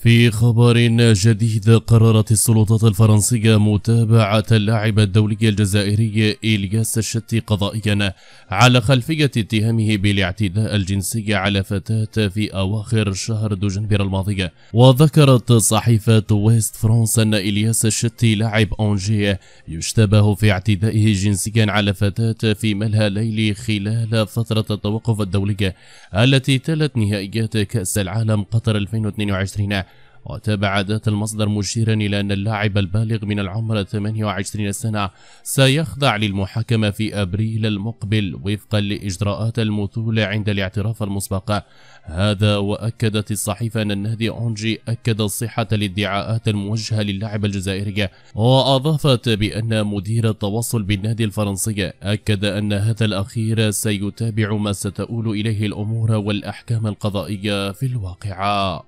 في خبر جديد قررت السلطات الفرنسية متابعة اللاعب الدولي الجزائري إلياس الشتي قضائيا على خلفية اتهامه بالاعتداء الجنسي على فتاة في أواخر شهر دجنبر الماضي وذكرت صحيفة ويست فرانس أن إلياس الشتي لاعب أونجي يشتبه في اعتدائه جنسيا على فتاة في ملهى ليلي خلال فترة التوقف الدولي التي تلت نهائيات كأس العالم قطر 2022 وتابع ذات المصدر مشيرا إلى أن اللاعب البالغ من العمر 28 سنة سيخضع للمحاكمة في أبريل المقبل وفقا لإجراءات المثول عند الاعتراف المسبق هذا وأكدت الصحيفة أن النادي أونجي أكد صحة الادعاءات الموجهة للاعب الجزائري وأضافت بأن مدير التواصل بالنادي الفرنسي أكد أن هذا الأخير سيتابع ما ستؤول إليه الأمور والأحكام القضائية في الواقعة